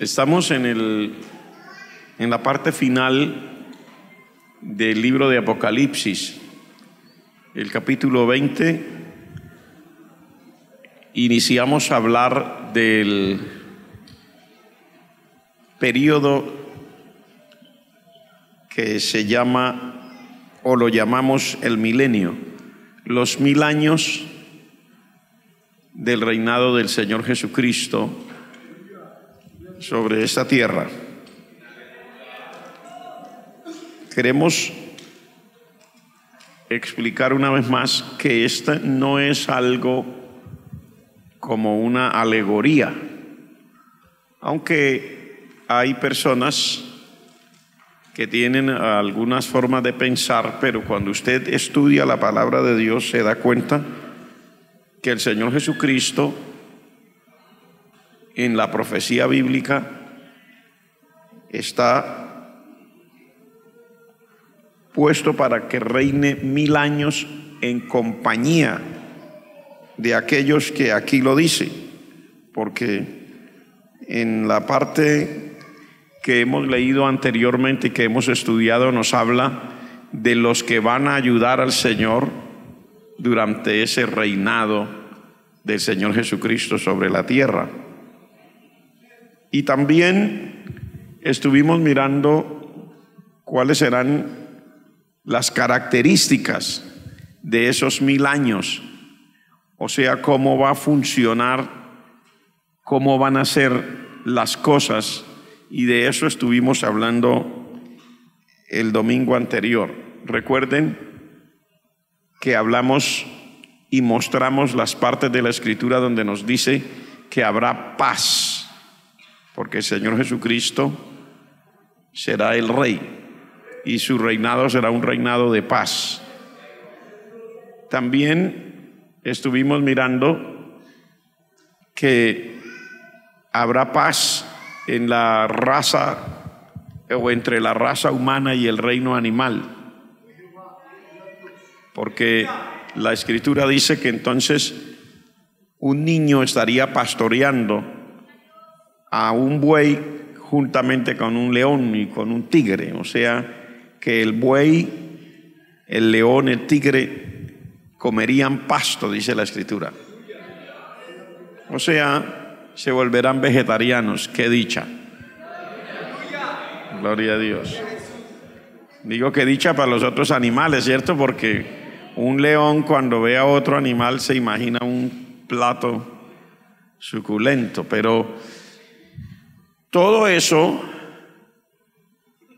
Estamos en, el, en la parte final del libro de Apocalipsis, el capítulo 20. Iniciamos a hablar del periodo que se llama o lo llamamos el milenio, los mil años del reinado del Señor Jesucristo sobre esta tierra. Queremos explicar una vez más que esta no es algo como una alegoría, aunque hay personas que tienen algunas formas de pensar, pero cuando usted estudia la palabra de Dios se da cuenta que el Señor Jesucristo en la profecía bíblica está puesto para que reine mil años en compañía de aquellos que aquí lo dice, porque en la parte que hemos leído anteriormente y que hemos estudiado nos habla de los que van a ayudar al Señor durante ese reinado del Señor Jesucristo sobre la tierra. Y también estuvimos mirando cuáles serán las características de esos mil años, o sea, cómo va a funcionar, cómo van a ser las cosas, y de eso estuvimos hablando el domingo anterior. Recuerden que hablamos y mostramos las partes de la escritura donde nos dice que habrá paz porque el Señor Jesucristo será el rey y su reinado será un reinado de paz. También estuvimos mirando que habrá paz en la raza o entre la raza humana y el reino animal. Porque la escritura dice que entonces un niño estaría pastoreando a un buey juntamente con un león y con un tigre. O sea, que el buey, el león, el tigre comerían pasto, dice la escritura. O sea, se volverán vegetarianos. Qué dicha. Gloria a Dios. Digo que dicha para los otros animales, ¿cierto? Porque un león cuando ve a otro animal se imagina un plato suculento, pero todo eso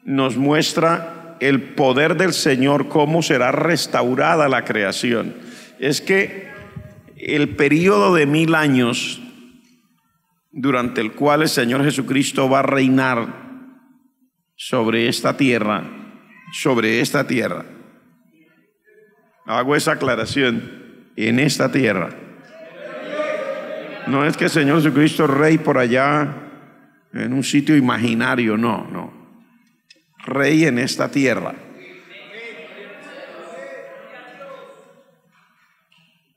nos muestra el poder del Señor, cómo será restaurada la creación. Es que el periodo de mil años durante el cual el Señor Jesucristo va a reinar sobre esta tierra, sobre esta tierra. Hago esa aclaración, en esta tierra. No es que el Señor Jesucristo rey por allá en un sitio imaginario, no, no. Rey en esta tierra.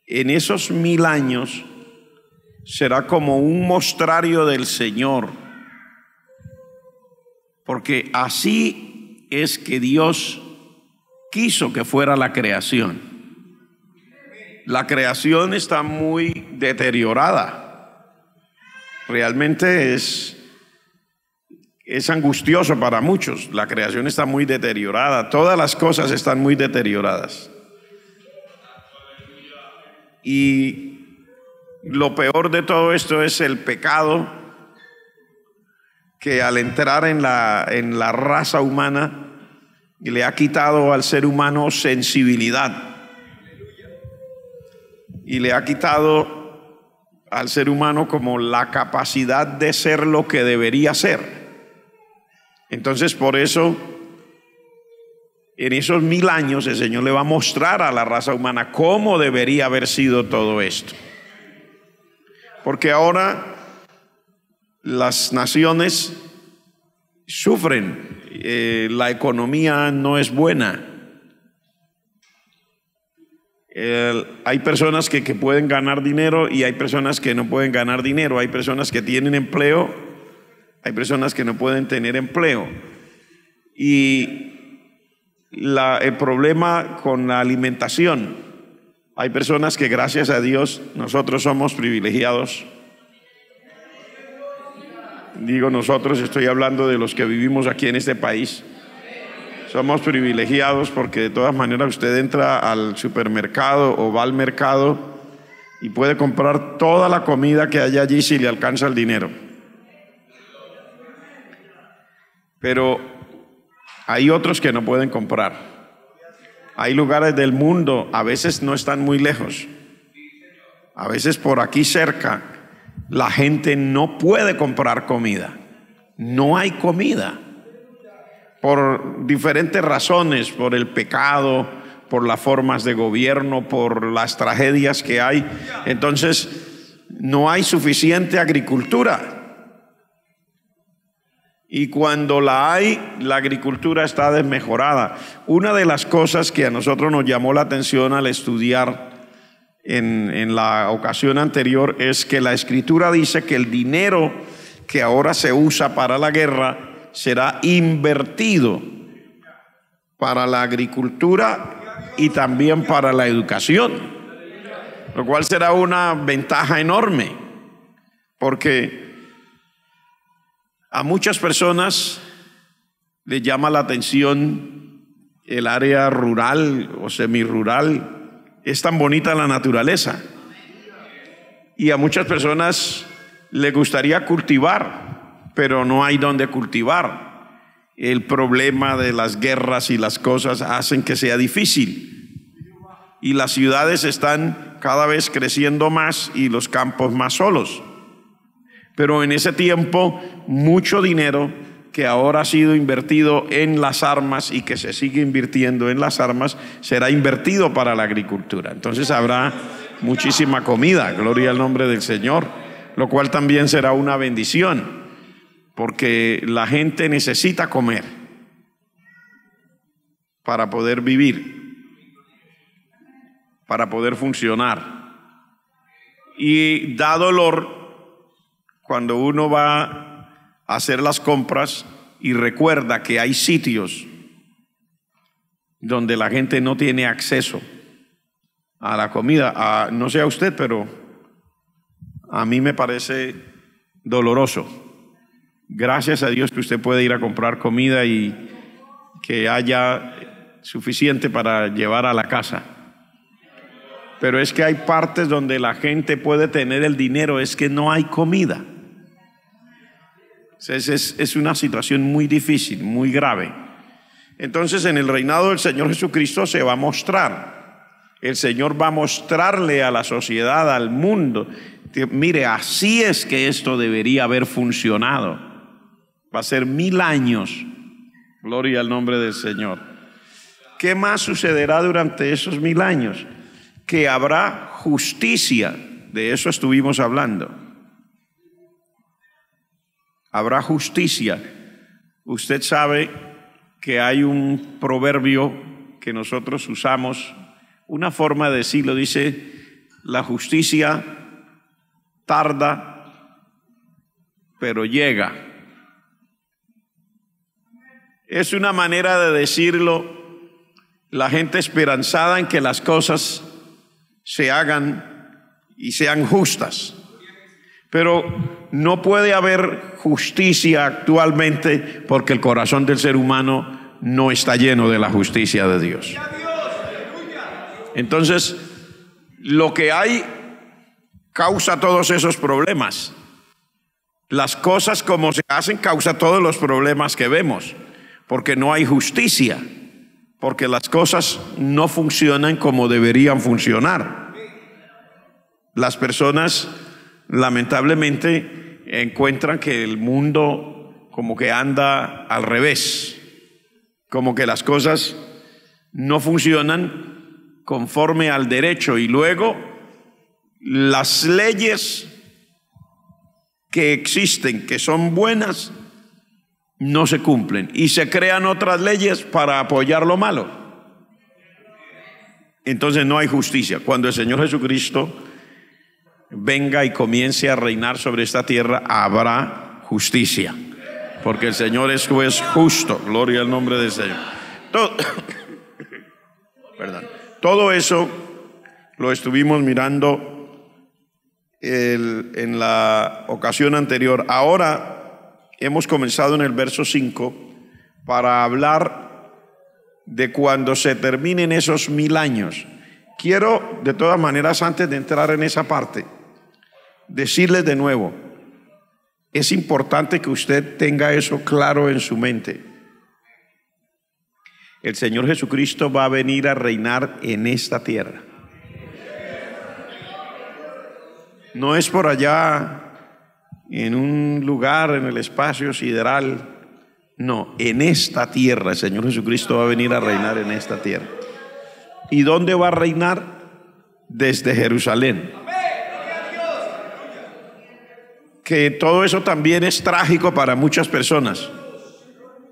En esos mil años será como un mostrario del Señor, porque así es que Dios quiso que fuera la creación. La creación está muy deteriorada. Realmente es es angustioso para muchos. La creación está muy deteriorada, todas las cosas están muy deterioradas. Y lo peor de todo esto es el pecado que al entrar en la, en la raza humana le ha quitado al ser humano sensibilidad y le ha quitado al ser humano como la capacidad de ser lo que debería ser. Entonces, por eso, en esos mil años el Señor le va a mostrar a la raza humana cómo debería haber sido todo esto. Porque ahora las naciones sufren, eh, la economía no es buena. hay personas que, que pueden ganar dinero y hay personas que no pueden ganar dinero, hay personas que tienen empleo hay personas que no pueden tener empleo. Y el problema con la alimentación. Hay personas que gracias a Dios nosotros somos privilegiados. Digo nosotros, estoy hablando de los que vivimos aquí en este país. Somos privilegiados porque de todas maneras usted entra al supermercado o va al mercado y puede comprar toda la comida que haya allí si le alcanza el dinero. Pero hay otros que no pueden comprar. Hay lugares del mundo, a veces no están muy lejos. A veces por aquí cerca, la gente no puede comprar comida. No hay comida. Por diferentes razones, por el pecado, por las formas de gobierno, por las tragedias que hay. Entonces, no hay suficiente agricultura. Y cuando la hay, la agricultura está desmejorada. Una de las cosas que a nosotros nos llamó la atención al estudiar en, la ocasión anterior es que la escritura dice que el dinero que ahora se usa para la guerra será invertido para la agricultura y también para la educación, lo cual será una ventaja enorme, porque a muchas personas le llama la atención el área rural o semirural. Es tan bonita la naturaleza. Y a muchas personas les gustaría cultivar, pero no hay donde cultivar. El problema de las guerras y las cosas hacen que sea difícil. Y las ciudades están cada vez creciendo más y los campos más solos. Pero en ese tiempo, mucho dinero que ahora ha sido invertido en las armas y que se sigue invirtiendo en las armas, será invertido para la agricultura. Entonces habrá muchísima comida, gloria al nombre del Señor, lo cual también será una bendición, porque la gente necesita comer para poder vivir, para poder funcionar. Y da dolor cuando uno va a hacer las compras y recuerda que hay sitios donde la gente no tiene acceso a la comida. no sea usted, pero a mí me parece doloroso. Gracias a Dios que usted puede ir a comprar comida y que haya suficiente para llevar a la casa. Pero es que hay partes donde la gente puede tener el dinero, es que no hay comida. Es, una situación muy difícil, muy grave. Entonces en el reinado del Señor Jesucristo se va a mostrar. El Señor va a mostrarle a la sociedad, al mundo, mire, así es que esto debería haber funcionado. Va a ser mil años. Gloria al nombre del Señor. ¿Qué más sucederá durante esos mil años? Que habrá justicia. De eso estuvimos hablando habrá justicia. Usted sabe que hay un proverbio que nosotros usamos, una forma de decirlo, dice, la justicia tarda, pero llega. Es una manera de decirlo la gente esperanzada en que las cosas se hagan y sean justas. Pero no puede haber justicia actualmente porque el corazón del ser humano no está lleno de la justicia de Dios. Entonces, lo que hay causa todos esos problemas. Las cosas como se hacen causa todos los problemas que vemos, porque no hay justicia, porque las cosas no funcionan como deberían funcionar. Las personas, lamentablemente, encuentran que el mundo como que anda al revés, como que las cosas no funcionan conforme al derecho y luego las leyes que existen, que son buenas, no se cumplen y se crean otras leyes para apoyar lo malo. Entonces no hay justicia. Cuando el Señor Jesucristo venga y comience a reinar sobre esta tierra, habrá justicia. Porque el Señor es juez justo. Gloria al nombre del Señor. Todo, todo eso lo estuvimos mirando en la ocasión anterior. Ahora hemos comenzado en el verso 5 para hablar de cuando se terminen esos mil años. Quiero, de todas maneras, antes de entrar en esa parte, decirles de nuevo, es importante que usted tenga eso claro en su mente. El Señor Jesucristo va a venir a reinar en esta tierra. No es por allá en un lugar en el espacio sideral. No, en esta tierra el Señor Jesucristo va a venir a reinar en esta tierra. ¿Y dónde va a reinar? Desde Jerusalén que todo eso también es trágico para muchas personas,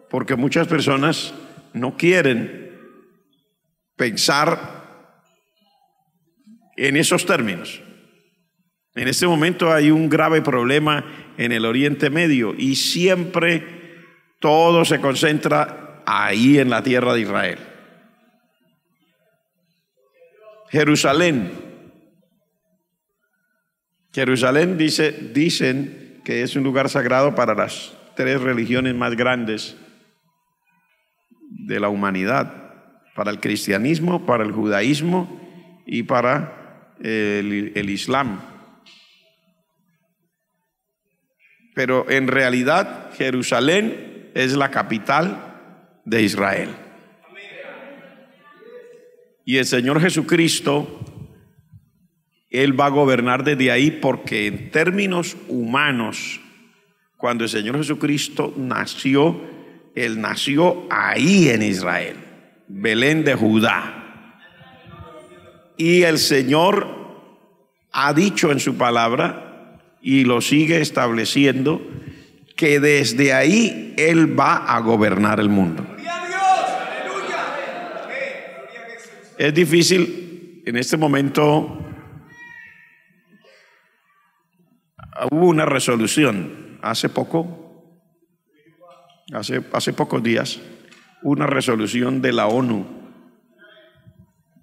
porque muchas personas no quieren pensar en esos términos. En este momento hay un grave problema en el Oriente Medio y siempre todo se concentra ahí en la tierra de Israel. Jerusalén Jerusalén dice, dicen que es un lugar sagrado para las tres religiones más grandes de la humanidad, para el cristianismo, para el judaísmo y para el, el islam. Pero en realidad Jerusalén es la capital de Israel. Y el Señor Jesucristo él va a gobernar desde ahí porque en términos humanos, cuando el Señor Jesucristo nació, Él nació ahí en Israel, Belén de Judá. Y el Señor ha dicho en su palabra, y lo sigue estableciendo, que desde ahí Él va a gobernar el mundo. Es difícil en este momento hubo una resolución hace poco, hace, hace pocos días, una resolución de la ONU,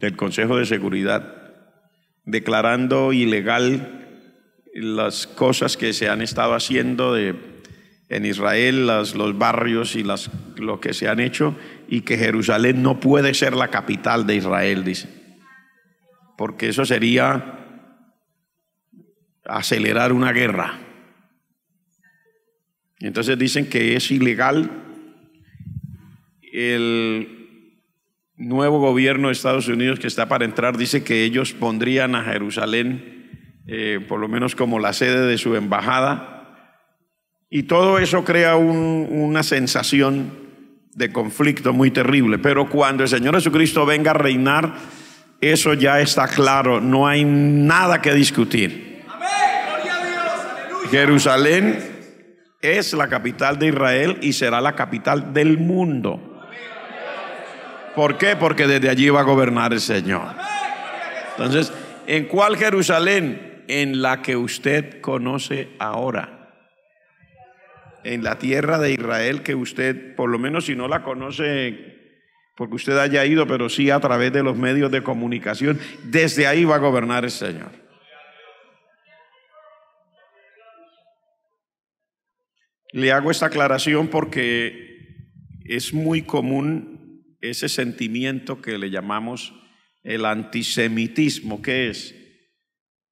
del Consejo de Seguridad, declarando ilegal las cosas que se han estado haciendo en Israel, las, los barrios y las, lo que se han hecho, y que Jerusalén no puede ser la capital de Israel, dice, porque eso sería acelerar una guerra. Entonces dicen que es ilegal el nuevo gobierno de Estados Unidos que está para entrar, dice que ellos pondrían a Jerusalén eh, por lo menos como la sede de su embajada. Y todo eso crea una sensación de conflicto muy terrible. Pero cuando el Señor Jesucristo venga a reinar, eso ya está claro, no hay nada que discutir. Jerusalén es la capital de Israel y será la capital del mundo. ¿Por qué? Porque desde allí va a gobernar el Señor. Entonces, ¿en cuál Jerusalén? En la que usted conoce ahora. En la tierra de Israel que usted, por lo menos si no la conoce porque usted haya ido, pero sí a través de los medios de comunicación, desde ahí va a gobernar el Señor. Le hago esta aclaración porque es muy común ese sentimiento que le llamamos el antisemitismo, que es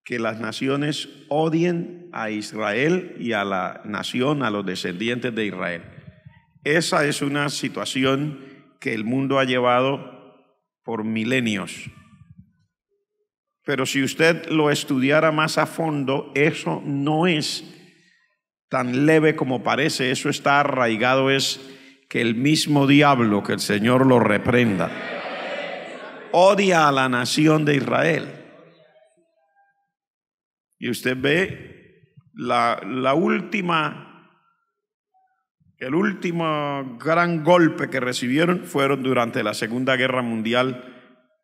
que las naciones odien a Israel y a la nación, a los descendientes de Israel. Esa es una situación que el mundo ha llevado por milenios. Pero si usted lo estudiara más a fondo, eso no es tan leve como parece, eso está arraigado, es que el mismo diablo, que el Señor lo reprenda, odia a la nación de Israel. Y usted ve la, la última, el último gran golpe que recibieron fueron durante la Segunda Guerra Mundial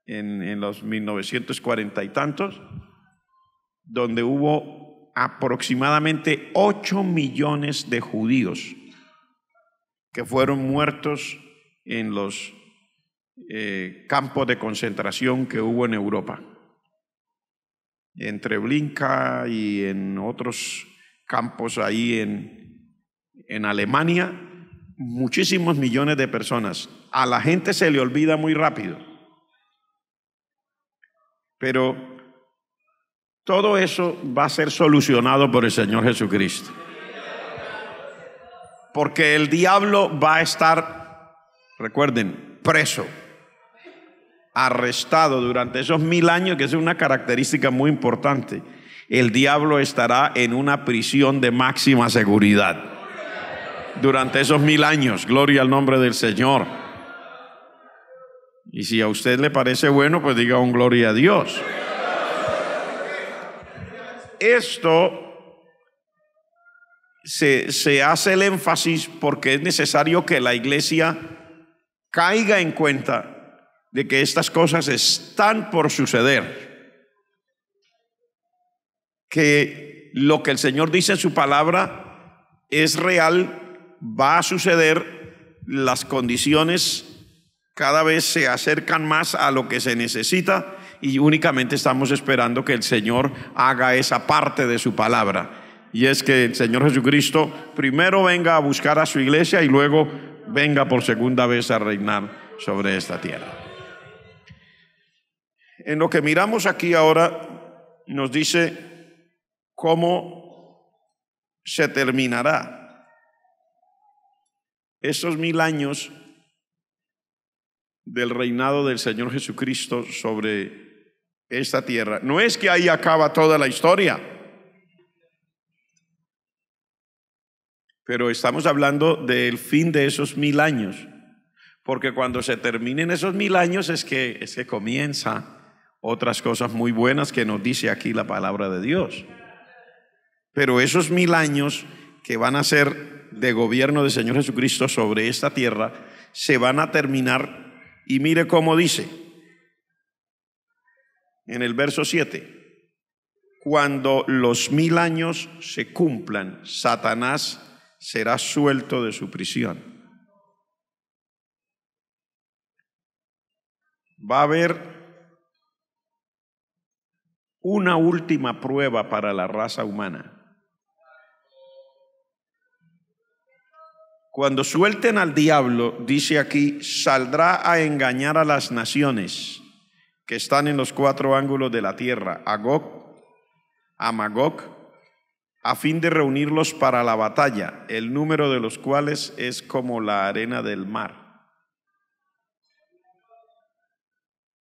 en, en los 1940 y tantos, donde hubo aproximadamente 8 millones de judíos que fueron muertos en los eh, campos de concentración que hubo en Europa, entre Blinka y en otros campos ahí en, en Alemania, muchísimos millones de personas. A la gente se le olvida muy rápido. Pero todo eso va a ser solucionado por el Señor Jesucristo. Porque el diablo va a estar, recuerden, preso, arrestado durante esos mil años, que es una característica muy importante. El diablo estará en una prisión de máxima seguridad durante esos mil años. Gloria al nombre del Señor. Y si a usted le parece bueno, pues diga un gloria a Dios esto se, hace el énfasis porque es necesario que la iglesia caiga en cuenta de que estas cosas están por suceder. Que lo que el Señor dice en su palabra es real, va a suceder, las condiciones cada vez se acercan más a lo que se necesita y únicamente estamos esperando que el Señor haga esa parte de su palabra. Y es que el Señor Jesucristo primero venga a buscar a su iglesia y luego venga por segunda vez a reinar sobre esta tierra. En lo que miramos aquí ahora nos dice cómo se terminará esos mil años del reinado del Señor Jesucristo sobre esta tierra. No es que ahí acaba toda la historia. Pero estamos hablando del fin de esos mil años. Porque cuando se terminen esos mil años es que, es comienza otras cosas muy buenas que nos dice aquí la palabra de Dios. Pero esos mil años que van a ser de gobierno del Señor Jesucristo sobre esta tierra, se van a terminar. Y mire cómo dice, en el verso 7. Cuando los mil años se cumplan, Satanás será suelto de su prisión. Va a haber una última prueba para la raza humana. Cuando suelten al diablo, dice aquí, saldrá a engañar a las naciones que están en los cuatro ángulos de la tierra, Agog, Amagog, a fin de reunirlos para la batalla, el número de los cuales es como la arena del mar.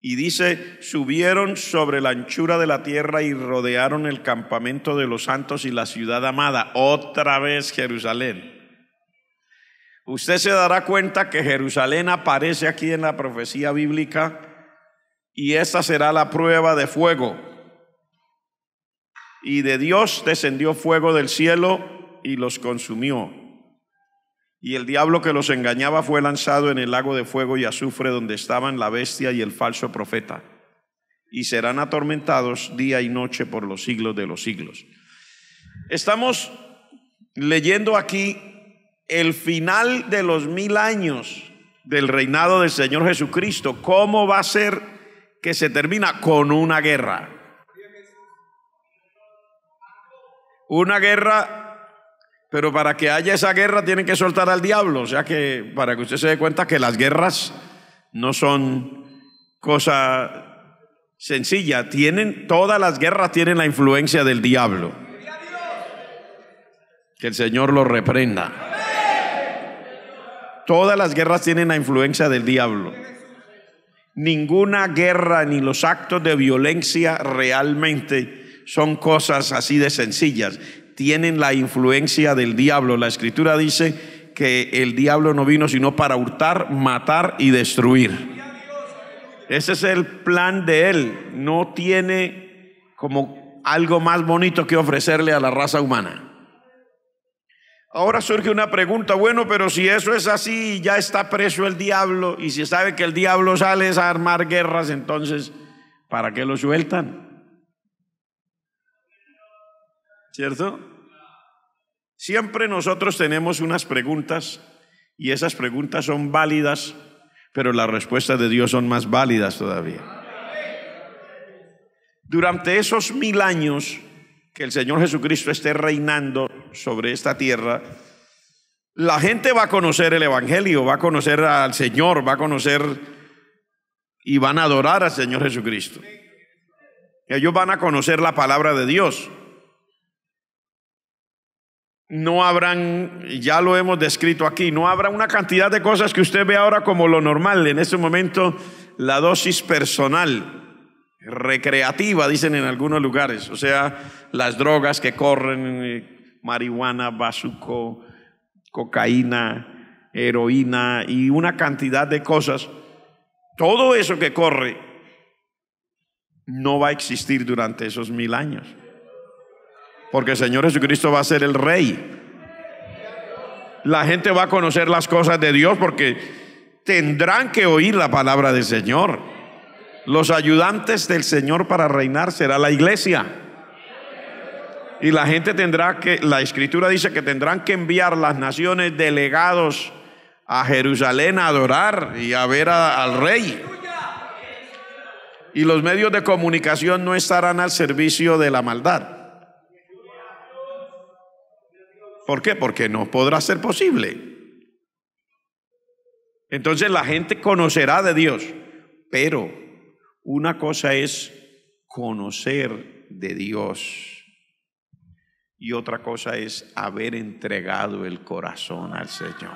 Y dice, subieron sobre la anchura de la tierra y rodearon el campamento de los santos y la ciudad amada, otra vez Jerusalén. Usted se dará cuenta que Jerusalén aparece aquí en la profecía bíblica y esta será la prueba de fuego. Y de Dios descendió fuego del cielo y los consumió. Y el diablo que los engañaba fue lanzado en el lago de fuego y azufre donde estaban la bestia y el falso profeta. Y serán atormentados día y noche por los siglos de los siglos. Estamos leyendo aquí el final de los mil años del reinado del Señor Jesucristo. ¿Cómo va a ser que se termina con una guerra. Una guerra, pero para que haya esa guerra tienen que soltar al diablo. O sea que para que usted se dé cuenta que las guerras no son cosa sencilla. Tienen, todas las guerras tienen la influencia del diablo. Que el Señor lo reprenda. Todas las guerras tienen la influencia del diablo. Ninguna guerra ni los actos de violencia realmente son cosas así de sencillas. Tienen la influencia del diablo. La escritura dice que el diablo no vino sino para hurtar, matar y destruir. Ese es el plan de él. No tiene como algo más bonito que ofrecerle a la raza humana. Ahora surge una pregunta, bueno, pero si eso es así, y ya está preso el diablo y si sabe que el diablo sale a armar guerras, entonces, ¿para qué lo sueltan? ¿Cierto? Siempre nosotros tenemos unas preguntas y esas preguntas son válidas, pero las respuestas de Dios son más válidas todavía. Durante esos mil años, que el Señor Jesucristo esté reinando sobre esta tierra, la gente va a conocer el Evangelio, va a conocer al Señor, va a conocer y van a adorar al Señor Jesucristo. Ellos van a conocer la palabra de Dios. No habrán, ya lo hemos descrito aquí, no habrá una cantidad de cosas que usted ve ahora como lo normal. En este momento, la dosis personal, recreativa, dicen en algunos lugares, o sea, las drogas que corren, eh, marihuana, bazuco, cocaína, heroína y una cantidad de cosas, todo eso que corre no va a existir durante esos mil años, porque el Señor Jesucristo va a ser el rey. La gente va a conocer las cosas de Dios porque tendrán que oír la palabra del Señor. Los ayudantes del Señor para reinar será la iglesia. Y la gente tendrá que, la escritura dice que tendrán que enviar las naciones delegados a Jerusalén a adorar y a ver al rey. Y los medios de comunicación no estarán al servicio de la maldad. ¿Por qué? Porque no podrá ser posible. Entonces la gente conocerá de Dios, pero una cosa es conocer de Dios y otra cosa es haber entregado el corazón al Señor.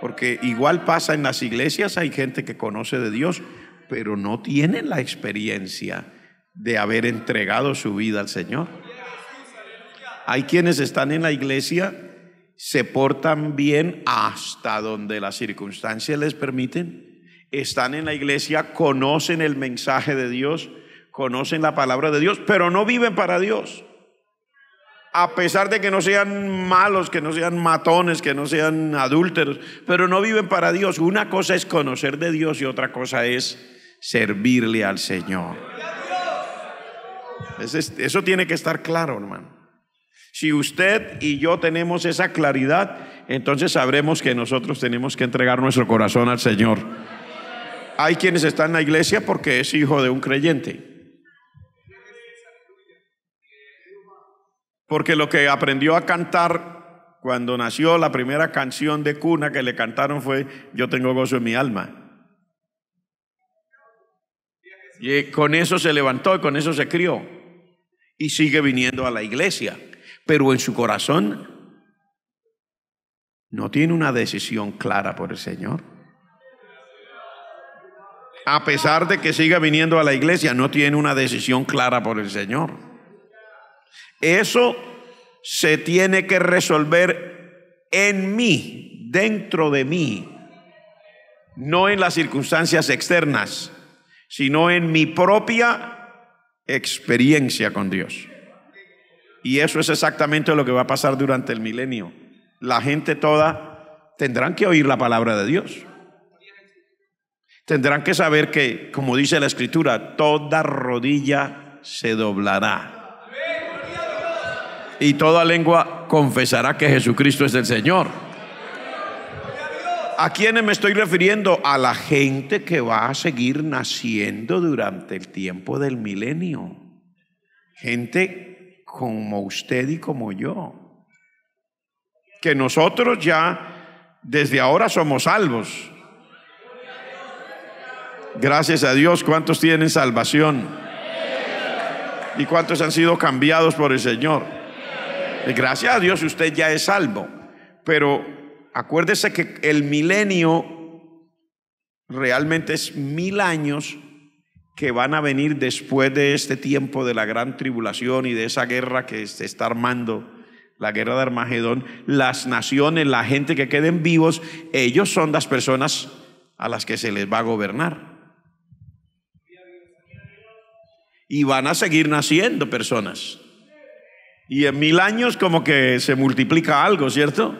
Porque igual pasa en las iglesias, hay gente que conoce de Dios, pero no tiene la experiencia de haber entregado su vida al Señor. Hay quienes están en la iglesia, se portan bien hasta donde las circunstancias les permiten, están en la iglesia, conocen el mensaje de Dios, conocen la palabra de Dios, pero no viven para Dios. A pesar de que no sean malos, que no sean matones, que no sean adúlteros, pero no viven para Dios. Una cosa es conocer de Dios y otra cosa es servirle al Señor. Eso tiene que estar claro, hermano. Si usted y yo tenemos esa claridad, entonces sabremos que nosotros tenemos que entregar nuestro corazón al Señor hay quienes están en la iglesia porque es hijo de un creyente. Porque lo que aprendió a cantar cuando nació la primera canción de cuna que le cantaron fue Yo tengo gozo en mi alma. Y eh, con eso se levantó y con eso se crió. Y sigue viniendo a la iglesia. Pero en su corazón no tiene una decisión clara por el Señor a pesar de que siga viniendo a la iglesia, no tiene una decisión clara por el Señor. Eso se tiene que resolver en mí, dentro de mí, no en las circunstancias externas, sino en mi propia experiencia con Dios. Y eso es exactamente lo que va a pasar durante el milenio. La gente toda tendrán que oír la palabra de Dios. Tendrán que saber que, como dice la escritura, toda rodilla se doblará. Y toda lengua confesará que Jesucristo es el Señor. ¿A quiénes me estoy refiriendo? A la gente que va a seguir naciendo durante el tiempo del milenio. Gente como usted y como yo. Que nosotros ya desde ahora somos salvos Gracias a Dios, ¿cuántos tienen salvación? ¿Y cuántos han sido cambiados por el Señor? Eh, gracias a Dios usted ya es salvo. Pero acuérdese que el milenio realmente es mil años que van a venir después de este tiempo de la gran tribulación y de esa guerra que se está armando, la guerra de Armagedón. Las naciones, la gente que queden vivos, ellos son las personas a las que se les va a gobernar. Y van a seguir naciendo personas. Y en mil años como que se multiplica algo, ¿cierto?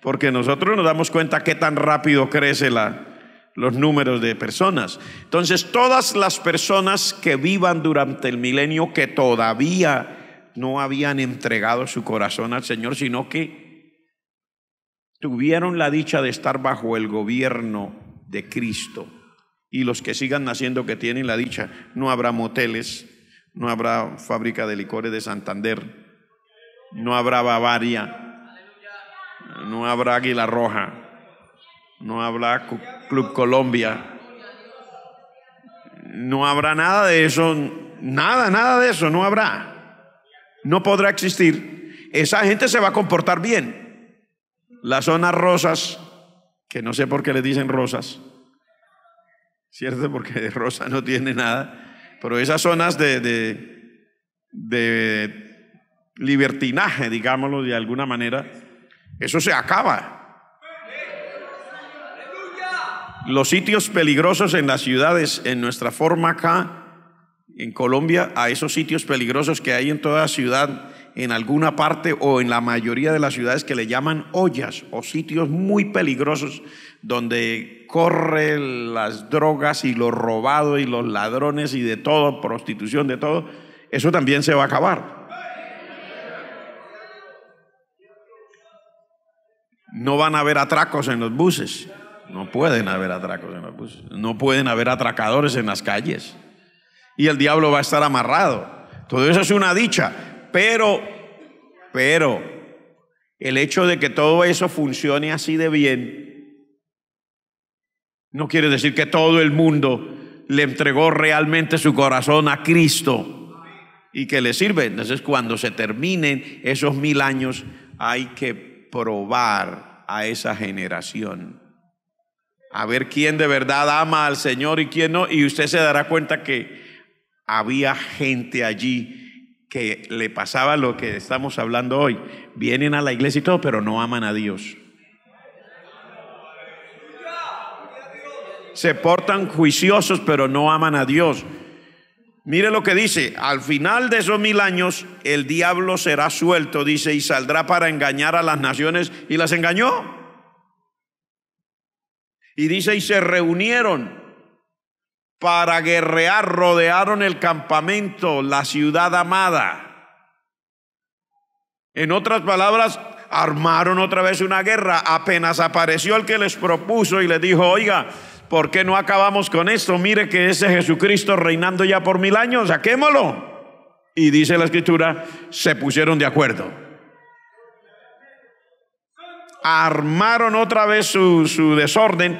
Porque nosotros nos damos cuenta qué tan rápido crece la, los números de personas. Entonces, todas las personas que vivan durante el milenio que todavía no habían entregado su corazón al Señor, sino que tuvieron la dicha de estar bajo el gobierno de Cristo, y los que sigan naciendo que tienen la dicha. No habrá moteles, no habrá fábrica de licores de Santander, no habrá Bavaria, no habrá Águila Roja, no habrá Club Colombia, no habrá nada de eso, nada, nada de eso, no habrá, no podrá existir. Esa gente se va a comportar bien. Las zonas rosas, que no sé por qué le dicen rosas, ¿cierto? Porque rosa no tiene nada, pero esas zonas de, de, de libertinaje, digámoslo de alguna manera, eso se acaba. Los sitios peligrosos en las ciudades, en nuestra forma acá, en Colombia, a esos sitios peligrosos que hay en toda ciudad, en alguna parte o en la mayoría de las ciudades que le llaman ollas o sitios muy peligrosos donde corre las drogas y lo robado y los ladrones y de todo, prostitución, de todo, eso también se va a acabar. No van a haber atracos en los buses. No pueden haber atracos en los buses. No pueden haber atracadores en las calles. Y el diablo va a estar amarrado. Todo eso es una dicha. Pero, pero, el hecho de que todo eso funcione así de bien no quiere decir que todo el mundo le entregó realmente su corazón a Cristo y que le sirve. Entonces cuando se terminen esos mil años hay que probar a esa generación. A ver quién de verdad ama al Señor y quién no. Y usted se dará cuenta que había gente allí que le pasaba lo que estamos hablando hoy. Vienen a la iglesia y todo, pero no aman a Dios. se portan juiciosos pero no aman a Dios. Mire lo que dice, al final de esos mil años el diablo será suelto, dice, y saldrá para engañar a las naciones y las engañó. Y dice, y se reunieron para guerrear, rodearon el campamento, la ciudad amada. En otras palabras, armaron otra vez una guerra. Apenas apareció el que les propuso y les dijo, oiga, ¿Por qué no acabamos con esto? Mire que ese Jesucristo reinando ya por mil años, saquémoslo. Y dice la escritura, se pusieron de acuerdo. Armaron otra vez su, desorden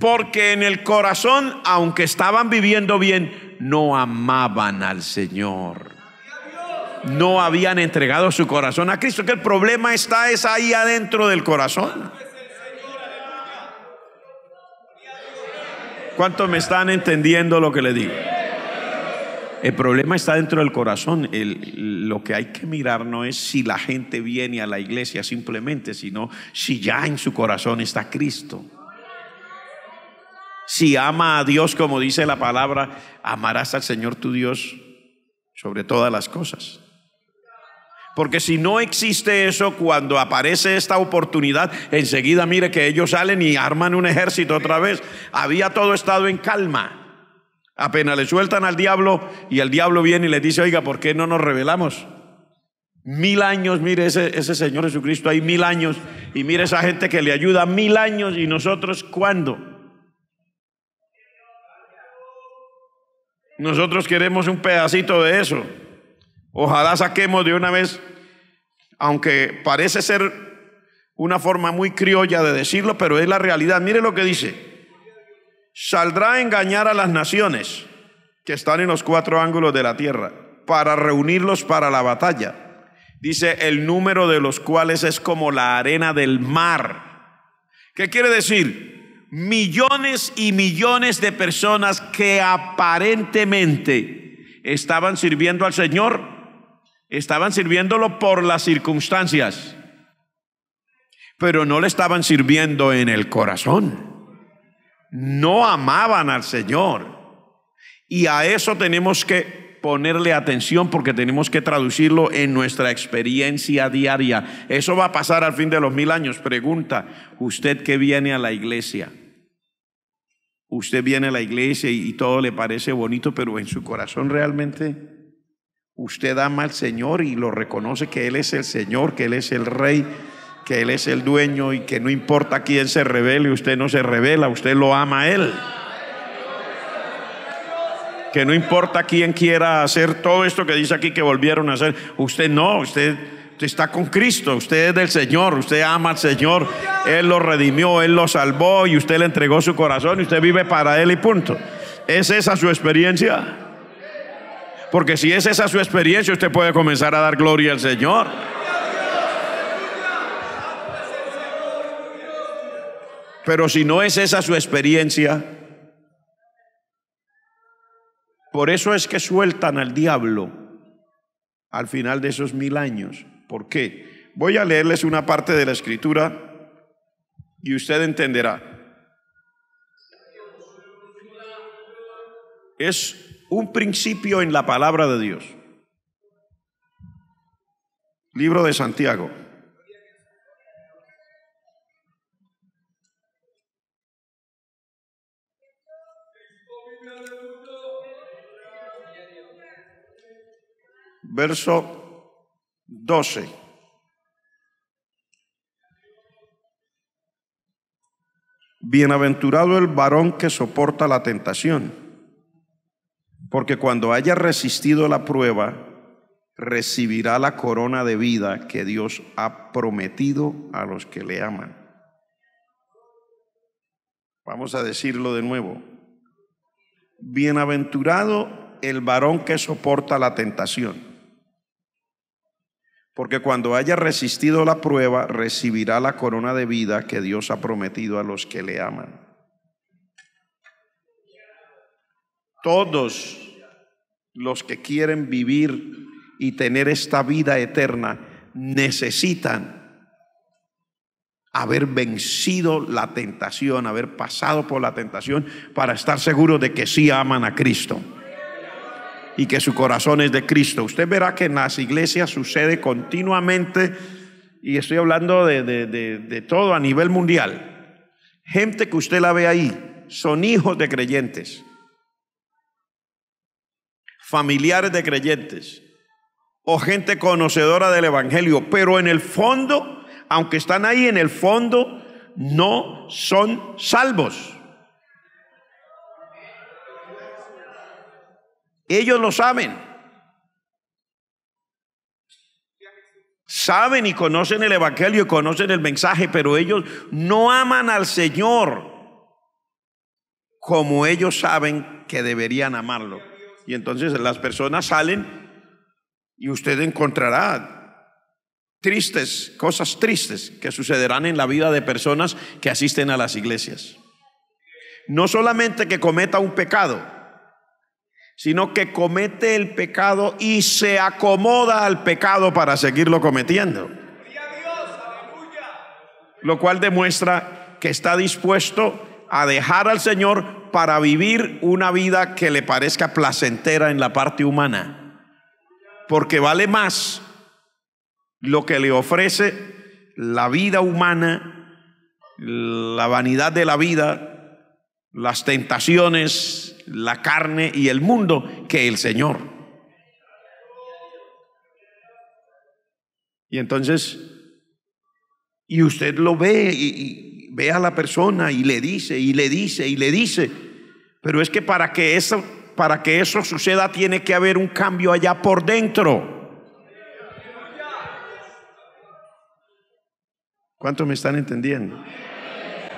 porque en el corazón, aunque estaban viviendo bien, no amaban al Señor. No habían entregado su corazón a Cristo, que el problema está es ahí adentro del corazón. ¿Cuántos me están entendiendo lo que le digo? El problema está dentro del corazón. lo que hay que mirar no es si la gente viene a la iglesia simplemente, sino si ya en su corazón está Cristo. Si ama a Dios como dice la palabra, amarás al Señor tu Dios sobre todas las cosas. Porque si no existe eso, cuando aparece esta oportunidad, enseguida mire que ellos salen y arman un ejército otra vez. Había todo estado en calma. Apenas le sueltan al diablo y el diablo viene y le dice, oiga, ¿por qué no nos revelamos? Mil años, mire ese, Señor Jesucristo hay mil años, y mire esa gente que le ayuda mil años y nosotros cuándo. Nosotros queremos un pedacito de eso. Ojalá saquemos de una vez, aunque parece ser una forma muy criolla de decirlo, pero es la realidad. Mire lo que dice. Saldrá a engañar a las naciones que están en los cuatro ángulos de la tierra para reunirlos para la batalla. Dice el número de los cuales es como la arena del mar. ¿Qué quiere decir? Millones y millones de personas que aparentemente estaban sirviendo al Señor, Estaban sirviéndolo por las circunstancias, pero no le estaban sirviendo en el corazón. No amaban al Señor. Y a eso tenemos que ponerle atención porque tenemos que traducirlo en nuestra experiencia diaria. Eso va a pasar al fin de los mil años. Pregunta, usted que viene a la iglesia, usted viene a la iglesia y, todo le parece bonito, pero en su corazón realmente Usted ama al Señor y lo reconoce que Él es el Señor, que Él es el Rey, que Él es el dueño y que no importa quién se revele, usted no se revela, usted lo ama a Él. Que no importa quién quiera hacer todo esto que dice aquí que volvieron a hacer, usted no, usted está con Cristo, usted es del Señor, usted ama al Señor, Él lo redimió, Él lo salvó y usted le entregó su corazón y usted vive para Él y punto. ¿Es esa su experiencia? Porque si es esa su experiencia, usted puede comenzar a dar gloria al Señor. Pero si no es esa su experiencia, por eso es que sueltan al diablo al final de esos mil años. ¿Por qué? Voy a leerles una parte de la escritura y usted entenderá. Es un principio en la palabra de Dios. Libro de Santiago. Verso 12. Bienaventurado el varón que soporta la tentación porque cuando haya resistido la prueba, recibirá la corona de vida que Dios ha prometido a los que le aman. Vamos a decirlo de nuevo. Bienaventurado el varón que soporta la tentación. Porque cuando haya resistido la prueba, recibirá la corona de vida que Dios ha prometido a los que le aman. Todos los que quieren vivir y tener esta vida eterna necesitan haber vencido la tentación, haber pasado por la tentación para estar seguros de que sí aman a Cristo y que su corazón es de Cristo. Usted verá que en las iglesias sucede continuamente, y estoy hablando de, de, todo a nivel mundial, gente que usted la ve ahí, son hijos de creyentes, familiares de creyentes o gente conocedora del Evangelio, pero en el fondo, aunque están ahí en el fondo, no son salvos. Ellos lo saben. Saben y conocen el Evangelio y conocen el mensaje, pero ellos no aman al Señor como ellos saben que deberían amarlo y entonces las personas salen y usted encontrará tristes, cosas tristes que sucederán en la vida de personas que asisten a las iglesias. No solamente que cometa un pecado, sino que comete el pecado y se acomoda al pecado para seguirlo cometiendo. Lo cual demuestra que está dispuesto a dejar al Señor para vivir una vida que le parezca placentera en la parte humana, porque vale más lo que le ofrece la vida humana, la vanidad de la vida, las tentaciones, la carne y el mundo que el Señor. Y entonces, y usted lo ve y, ve a la persona y le dice y le dice y le dice. Pero es que para que eso, para que eso suceda tiene que haber un cambio allá por dentro. ¿Cuántos me están entendiendo?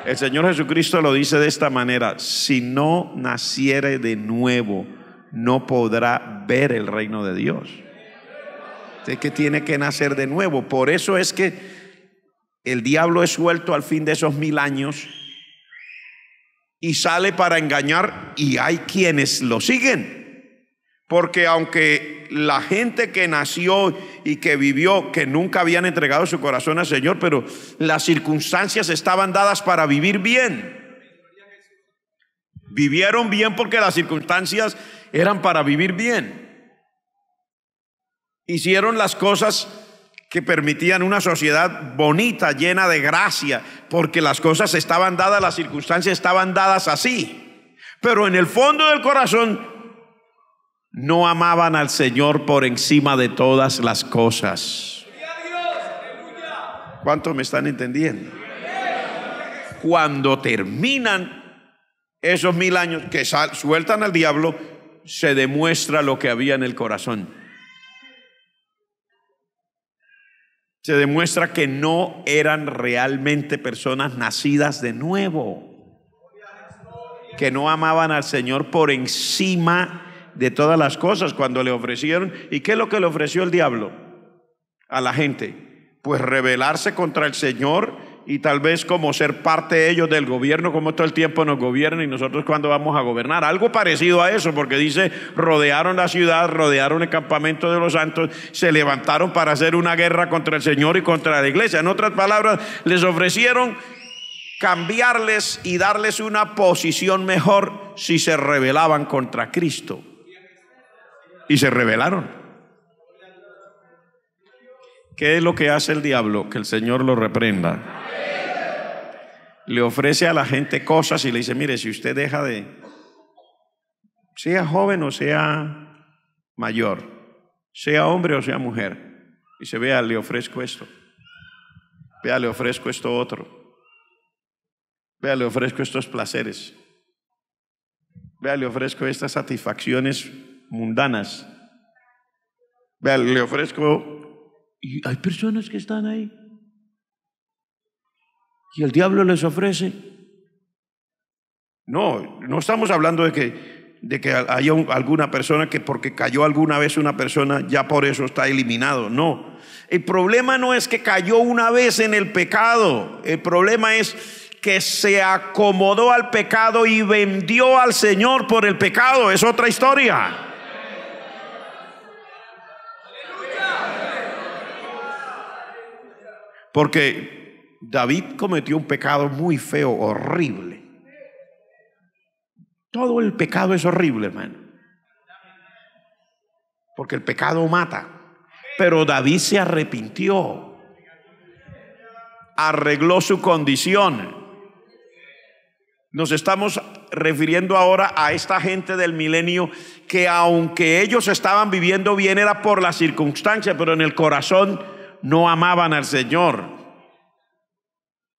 El Señor Jesucristo lo dice de esta manera, si no naciere de nuevo, no podrá ver el reino de Dios. Es que tiene que nacer de nuevo. Por eso es que el diablo es suelto al fin de esos mil años y sale para engañar y hay quienes lo siguen. Porque aunque la gente que nació y que vivió, que nunca habían entregado su corazón al Señor, pero las circunstancias estaban dadas para vivir bien. Vivieron bien porque las circunstancias eran para vivir bien. Hicieron las cosas que permitían una sociedad bonita, llena de gracia, porque las cosas estaban dadas, las circunstancias estaban dadas así. Pero en el fondo del corazón no amaban al Señor por encima de todas las cosas. ¿Cuántos me están entendiendo? Cuando terminan esos mil años que sueltan al diablo, se demuestra lo que había en el corazón. se demuestra que no eran realmente personas nacidas de nuevo, que no amaban al Señor por encima de todas las cosas cuando le ofrecieron. ¿Y qué es lo que le ofreció el diablo a la gente? Pues rebelarse contra el Señor y tal vez como ser parte ellos del gobierno, como todo el tiempo nos gobiernan y nosotros cuando vamos a gobernar. Algo parecido a eso, porque dice, rodearon la ciudad, rodearon el campamento de los santos, se levantaron para hacer una guerra contra el Señor y contra la iglesia. En otras palabras, les ofrecieron cambiarles y darles una posición mejor si se rebelaban contra Cristo. Y se rebelaron. ¿Qué es lo que hace el diablo? Que el Señor lo reprenda le ofrece a la gente cosas y le dice, mire, si usted deja de, sea joven o sea mayor, sea hombre o sea mujer, y se vea, le ofrezco esto, vea, le ofrezco esto otro, vea, le ofrezco estos placeres, vea, le ofrezco estas satisfacciones mundanas, vea, le ofrezco... Y hay personas que están ahí ¿Y el diablo les ofrece. No, no estamos hablando de que, de que haya alguna persona que porque cayó alguna vez una persona ya por eso está eliminado. No, el problema no es que cayó una vez en el pecado, el problema es que se acomodó al pecado y vendió al Señor por el pecado. Es otra historia. Porque David cometió un pecado muy feo, horrible. Todo el pecado es horrible, hermano. Porque el pecado mata. Pero David se arrepintió. Arregló su condición. Nos estamos refiriendo ahora a esta gente del milenio que aunque ellos estaban viviendo bien era por las circunstancias, pero en el corazón no amaban al Señor.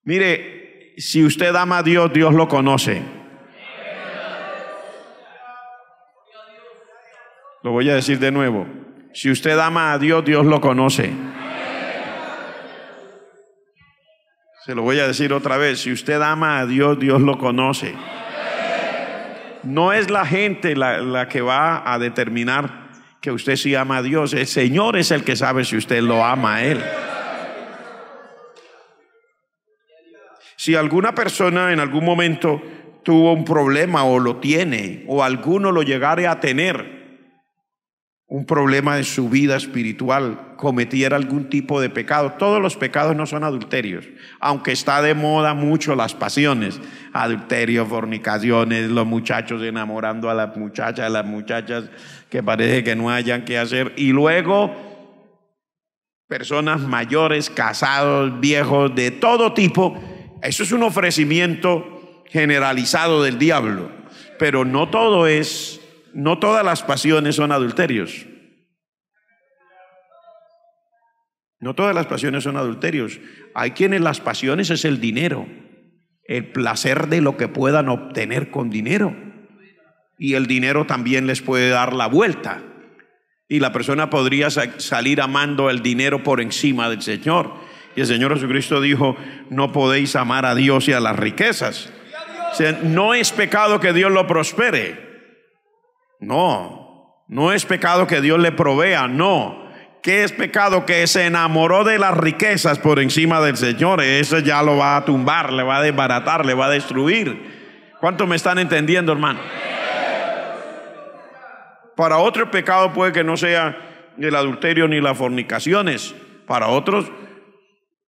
Mire, si usted ama a Dios, Dios lo conoce. Lo voy a decir de nuevo. Si usted ama a Dios, Dios lo conoce. Se lo voy a decir otra vez. Si usted ama a Dios, Dios lo conoce. No es la gente la, que va a determinar que usted sí ama a Dios. El Señor es el que sabe si usted lo ama a Él. Si alguna persona en algún momento tuvo un problema o lo tiene, o alguno lo llegare a tener, un problema en su vida espiritual, cometiera algún tipo de pecado. Todos los pecados no son adulterios, aunque está de moda mucho las pasiones, adulterios, fornicaciones, los muchachos enamorando a las muchachas, las muchachas que parece que no hayan que hacer, y luego personas mayores, casados, viejos, de todo tipo, eso es un ofrecimiento generalizado del diablo. Pero no todo es, no todas las pasiones son adulterios. No todas las pasiones son adulterios. Hay quienes las pasiones es el dinero, el placer de lo que puedan obtener con dinero. Y el dinero también les puede dar la vuelta. Y la persona podría salir amando el dinero por encima del Señor. Y el Señor Jesucristo dijo, no podéis amar a Dios y a las riquezas. no es pecado que Dios lo prospere. No, no es pecado que Dios le provea, no. ¿Qué es pecado? Que se enamoró de las riquezas por encima del Señor. Eso ya lo va a tumbar, le va a desbaratar, le va a destruir. ¿Cuánto me están entendiendo, hermano? Para otro pecado puede que no sea el adulterio ni las fornicaciones. Para otros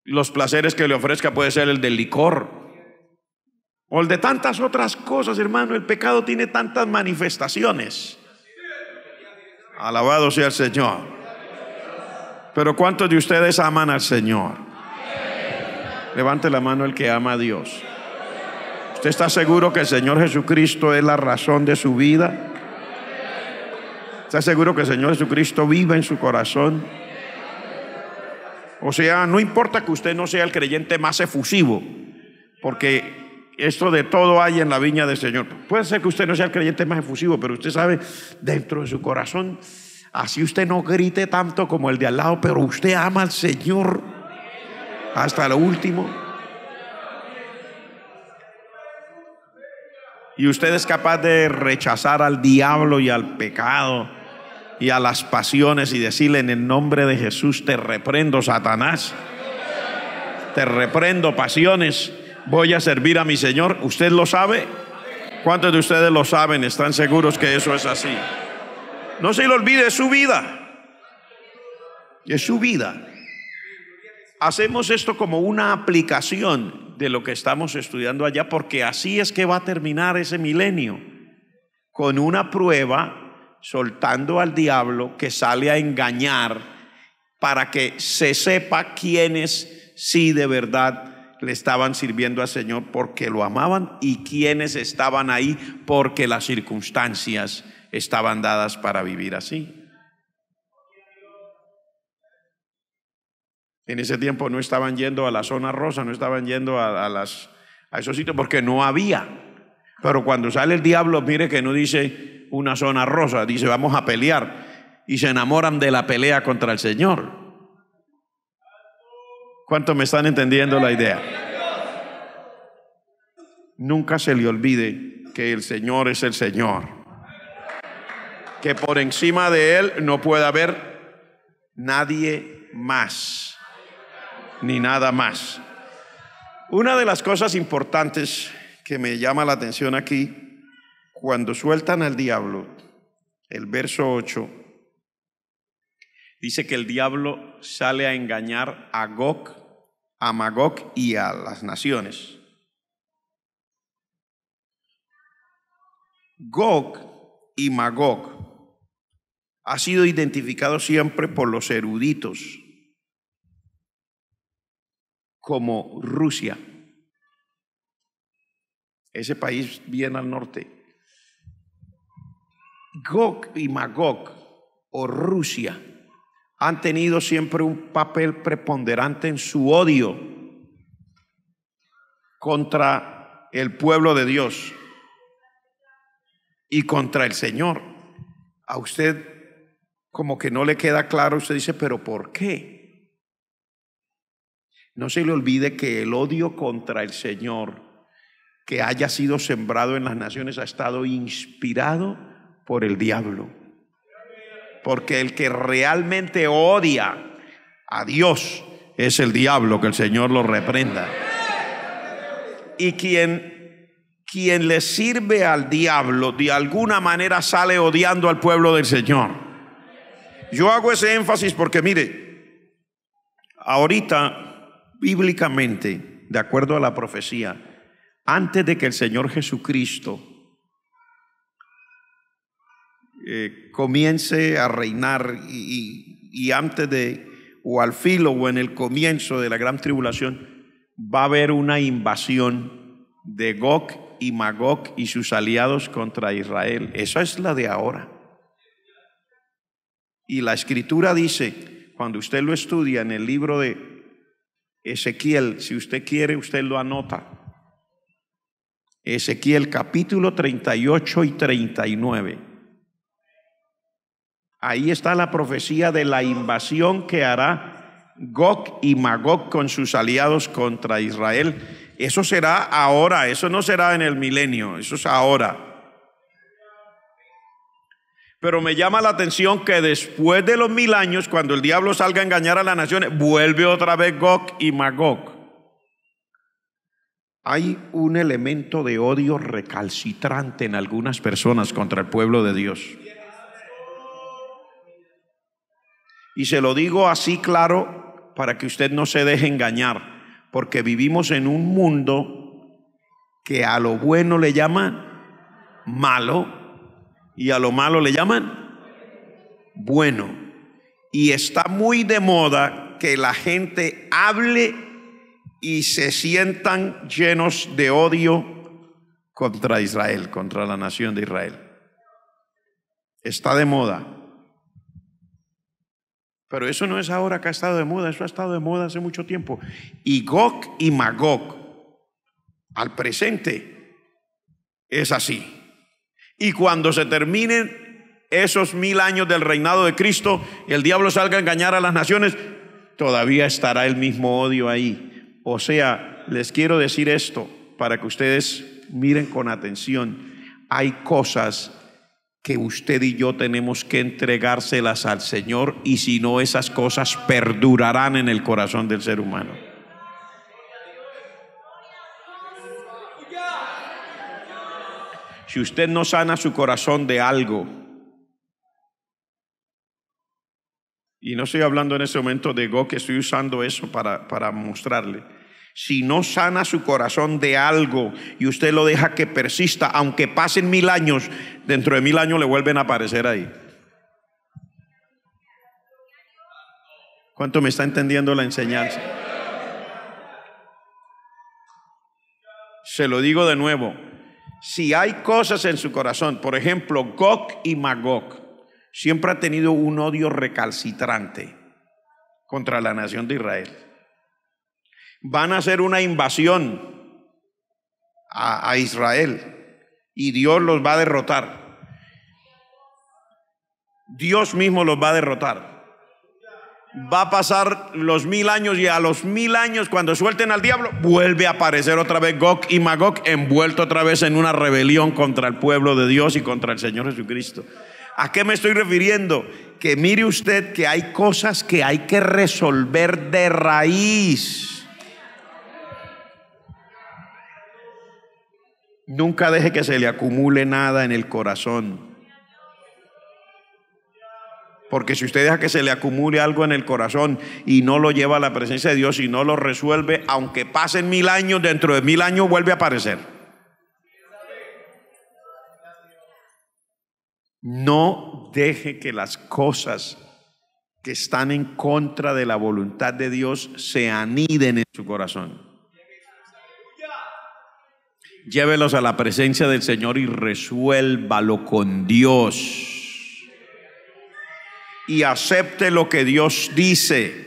los placeres que le ofrezca puede ser el del licor o el de tantas otras cosas, hermano. El pecado tiene tantas manifestaciones. Alabado sea el Señor. Pero ¿cuántos de ustedes aman al Señor? Levante la mano el que ama a Dios. ¿Usted está seguro que el Señor Jesucristo es la razón de su vida? ¿Está seguro que el Señor Jesucristo vive en su corazón? O sea, no importa que usted no sea el creyente más efusivo, porque esto de todo hay en la viña del Señor. Puede ser que usted no sea el creyente más efusivo, pero usted sabe, dentro de su corazón, así usted no grite tanto como el de al lado, pero usted ama al Señor hasta lo último. Y usted es capaz de rechazar al diablo y al pecado y a las pasiones y decirle en el nombre de Jesús, te reprendo, Satanás. Te reprendo, pasiones. Voy a servir a mi Señor. ¿Usted lo sabe? ¿Cuántos de ustedes lo saben? ¿Están seguros que eso es así? No se le olvide, es su vida. Es su vida. Hacemos esto como una aplicación de lo que estamos estudiando allá, porque así es que va a terminar ese milenio, con una prueba soltando al diablo que sale a engañar para que se sepa quiénes sí de verdad le estaban sirviendo al Señor porque lo amaban y quiénes estaban ahí porque las circunstancias estaban dadas para vivir así. En ese tiempo no estaban yendo a la zona rosa, no estaban yendo a, las, a esos sitios porque no había. Pero cuando sale el diablo, mire que no dice, una zona rosa, dice, vamos a pelear. Y se enamoran de la pelea contra el Señor. ¿Cuánto me están entendiendo la idea? Nunca se le olvide que el Señor es el Señor. Que por encima de Él no puede haber nadie más, ni nada más. Una de las cosas importantes que me llama la atención aquí cuando sueltan al diablo, el verso 8 dice que el diablo sale a engañar a Gok, a Magog y a las naciones. Gok y Magog ha sido identificado siempre por los eruditos como Rusia. Ese país bien al norte. Gog y Magog o Rusia han tenido siempre un papel preponderante en su odio contra el pueblo de Dios y contra el Señor. A usted como que no le queda claro, usted dice, pero ¿por qué? No se le olvide que el odio contra el Señor que haya sido sembrado en las naciones ha estado inspirado por el diablo. Porque el que realmente odia a Dios es el diablo, que el Señor lo reprenda. Y quien, quien le sirve al diablo de alguna manera sale odiando al pueblo del Señor. Yo hago ese énfasis porque mire, ahorita bíblicamente, de acuerdo a la profecía, antes de que el Señor Jesucristo eh, comience a reinar y, antes de, o al filo o en el comienzo de la gran tribulación, va a haber una invasión de Gog y Magog y sus aliados contra Israel. Esa es la de ahora. Y la escritura dice, cuando usted lo estudia en el libro de Ezequiel, si usted quiere, usted lo anota. Ezequiel capítulo 38 y 39. Ahí está la profecía de la invasión que hará Gok y Magog con sus aliados contra Israel. Eso será ahora, eso no será en el milenio, eso es ahora. Pero me llama la atención que después de los mil años, cuando el diablo salga a engañar a las naciones, vuelve otra vez Gok y Magog. Hay un elemento de odio recalcitrante en algunas personas contra el pueblo de Dios. Y se lo digo así claro para que usted no se deje engañar, porque vivimos en un mundo que a lo bueno le llaman malo y a lo malo le llaman bueno. Y está muy de moda que la gente hable y se sientan llenos de odio contra Israel, contra la nación de Israel. Está de moda. Pero eso no es ahora que ha estado de moda, eso ha estado de moda hace mucho tiempo. Y gok y Magog, al presente, es así. Y cuando se terminen esos mil años del reinado de Cristo, el diablo salga a engañar a las naciones, todavía estará el mismo odio ahí. O sea, les quiero decir esto para que ustedes miren con atención. Hay cosas que usted y yo tenemos que entregárselas al Señor y si no esas cosas perdurarán en el corazón del ser humano. Si usted no sana su corazón de algo, y no estoy hablando en este momento de Go, que estoy usando eso para, para mostrarle, si no sana su corazón de algo y usted lo deja que persista, aunque pasen mil años, dentro de mil años le vuelven a aparecer ahí. ¿Cuánto me está entendiendo la enseñanza? Se lo digo de nuevo. Si hay cosas en su corazón, por ejemplo, Gok y Magog, siempre ha tenido un odio recalcitrante contra la nación de Israel. Van a hacer una invasión a, a Israel y Dios los va a derrotar. Dios mismo los va a derrotar. Va a pasar los mil años y a los mil años cuando suelten al diablo vuelve a aparecer otra vez Gok y Magog envuelto otra vez en una rebelión contra el pueblo de Dios y contra el Señor Jesucristo. ¿A qué me estoy refiriendo? Que mire usted que hay cosas que hay que resolver de raíz. Nunca deje que se le acumule nada en el corazón. Porque si usted deja que se le acumule algo en el corazón y no lo lleva a la presencia de Dios y no lo resuelve, aunque pasen mil años, dentro de mil años vuelve a aparecer. No deje que las cosas que están en contra de la voluntad de Dios se aniden en su corazón llévelos a la presencia del Señor y resuélvalo con Dios. Y acepte lo que Dios dice.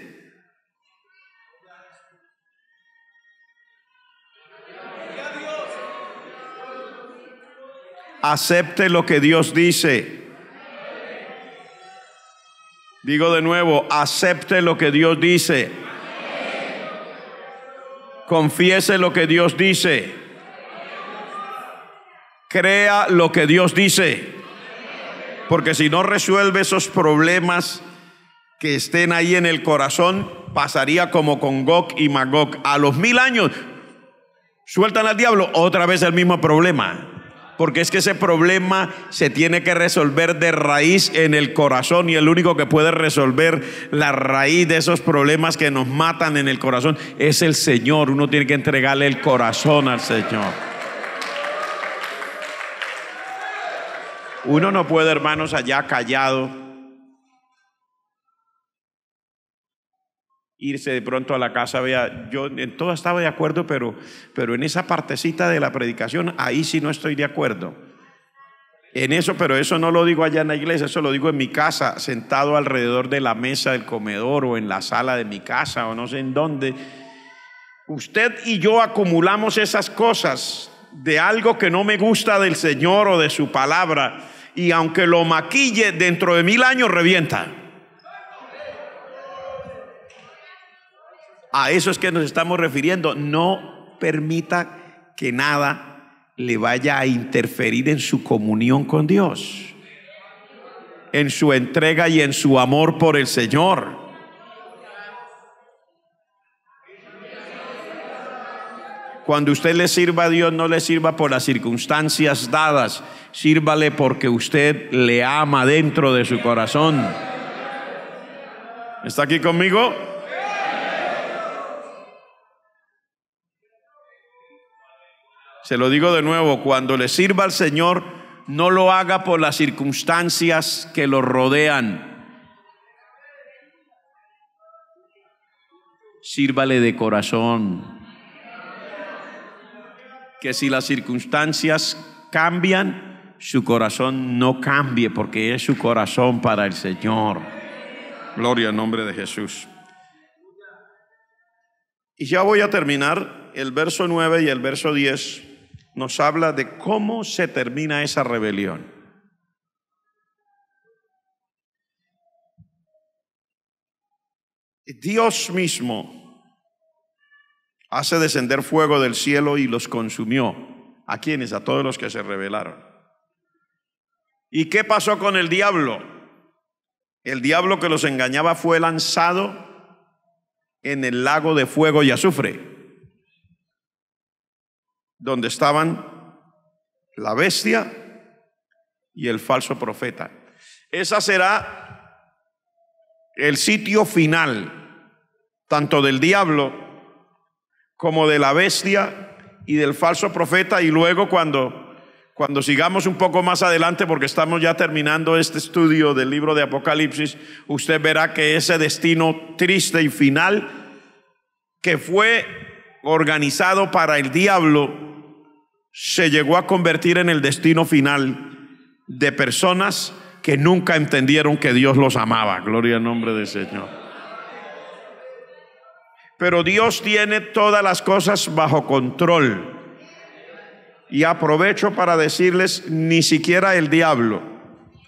Acepte lo que Dios dice. Digo de nuevo, acepte lo que Dios dice. Confiese lo que Dios dice Crea lo que Dios dice. Porque si no resuelve esos problemas que estén ahí en el corazón, pasaría como con Gog y Magog. A los mil años sueltan al diablo, otra vez el mismo problema. Porque es que ese problema se tiene que resolver de raíz en el corazón y el único que puede resolver la raíz de esos problemas que nos matan en el corazón es el Señor. Uno tiene que entregarle el corazón al Señor. Uno no puede, hermanos, allá callado irse de pronto a la casa, vea, yo en todo estaba de acuerdo, pero, pero en esa partecita de la predicación, ahí sí no estoy de acuerdo. En eso, pero eso no lo digo allá en la iglesia, eso lo digo en mi casa, sentado alrededor de la mesa del comedor o en la sala de mi casa o no sé en dónde. Usted y yo acumulamos esas cosas de algo que no me gusta del Señor o de su palabra y aunque lo maquille, dentro de mil años revienta. A eso es que nos estamos refiriendo. No permita que nada le vaya a interferir en su comunión con Dios, en su entrega y en su amor por el Señor. Cuando usted le sirva a Dios, no le sirva por las circunstancias dadas, sírvale porque usted le ama dentro de su corazón. ¿Está aquí conmigo? Se lo digo de nuevo, cuando le sirva al Señor, no lo haga por las circunstancias que lo rodean. Sírvale de corazón que si las circunstancias cambian, su corazón no cambie, porque es su corazón para el Señor. Gloria al nombre de Jesús. Y ya voy a terminar. El verso 9 y el verso 10 nos habla de cómo se termina esa rebelión. Dios mismo hace descender fuego del cielo y los consumió. ¿A quienes A todos los que se rebelaron. ¿Y qué pasó con el diablo? El diablo que los engañaba fue lanzado en el lago de fuego y azufre, donde estaban la bestia y el falso profeta. Esa será el sitio final, tanto del diablo como de la bestia y del falso profeta y luego cuando, cuando sigamos un poco más adelante, porque estamos ya terminando este estudio del libro de Apocalipsis, usted verá que ese destino triste y final que fue organizado para el diablo se llegó a convertir en el destino final de personas que nunca entendieron que Dios los amaba. Gloria al nombre del Señor pero Dios tiene todas las cosas bajo control. Y aprovecho para decirles, ni siquiera el diablo,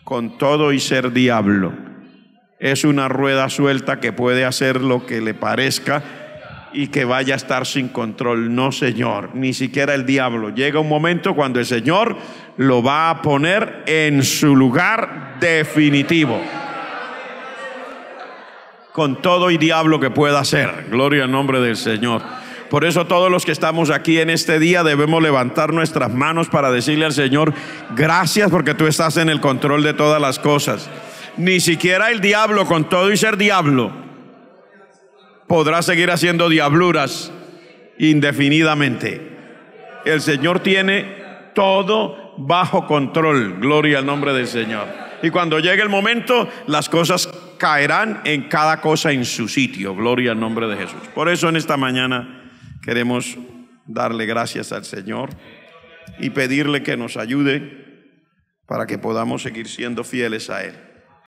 con todo y ser diablo, es una rueda suelta que puede hacer lo que le parezca y que vaya a estar sin control. No, Señor, ni siquiera el diablo. Llega un momento cuando el Señor lo va a poner en su lugar definitivo con todo y diablo que pueda ser. Gloria al nombre del Señor. Por eso todos los que estamos aquí en este día debemos levantar nuestras manos para decirle al Señor, gracias porque tú estás en el control de todas las cosas. Ni siquiera el diablo, con todo y ser diablo, podrá seguir haciendo diabluras indefinidamente. El Señor tiene todo bajo control. Gloria al nombre del Señor. Y cuando llegue el momento, las cosas caerán en cada cosa en su sitio. Gloria al nombre de Jesús. Por eso en esta mañana queremos darle gracias al Señor y pedirle que nos ayude para que podamos seguir siendo fieles a Él.